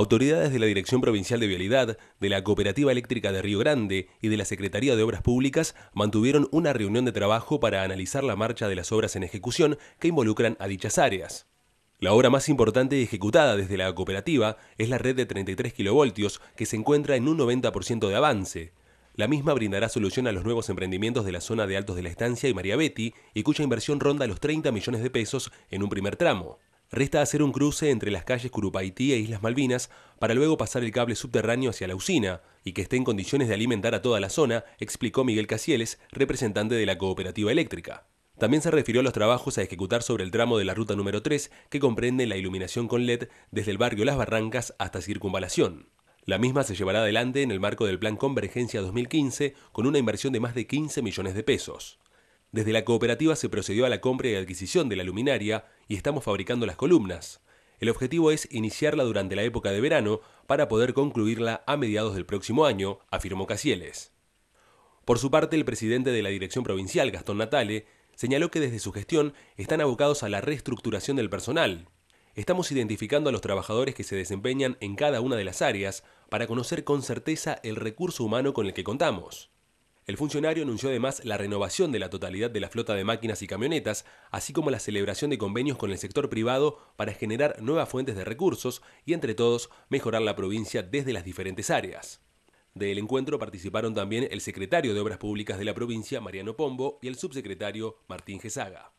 Autoridades de la Dirección Provincial de Vialidad, de la Cooperativa Eléctrica de Río Grande y de la Secretaría de Obras Públicas mantuvieron una reunión de trabajo para analizar la marcha de las obras en ejecución que involucran a dichas áreas. La obra más importante ejecutada desde la cooperativa es la red de 33 kilovoltios que se encuentra en un 90% de avance. La misma brindará solución a los nuevos emprendimientos de la zona de Altos de la Estancia y María Betty y cuya inversión ronda los 30 millones de pesos en un primer tramo. Resta hacer un cruce entre las calles Curupaití e Islas Malvinas para luego pasar el cable subterráneo hacia la usina y que esté en condiciones de alimentar a toda la zona, explicó Miguel Casieles, representante de la cooperativa eléctrica. También se refirió a los trabajos a ejecutar sobre el tramo de la ruta número 3 que comprende la iluminación con LED desde el barrio Las Barrancas hasta Circunvalación. La misma se llevará adelante en el marco del Plan Convergencia 2015 con una inversión de más de 15 millones de pesos. Desde la cooperativa se procedió a la compra y adquisición de la luminaria y estamos fabricando las columnas. El objetivo es iniciarla durante la época de verano para poder concluirla a mediados del próximo año, afirmó Casieles. Por su parte, el presidente de la Dirección Provincial, Gastón Natale, señaló que desde su gestión están abocados a la reestructuración del personal. Estamos identificando a los trabajadores que se desempeñan en cada una de las áreas para conocer con certeza el recurso humano con el que contamos. El funcionario anunció además la renovación de la totalidad de la flota de máquinas y camionetas, así como la celebración de convenios con el sector privado para generar nuevas fuentes de recursos y, entre todos, mejorar la provincia desde las diferentes áreas. Del encuentro participaron también el secretario de Obras Públicas de la provincia, Mariano Pombo, y el subsecretario, Martín Gesaga.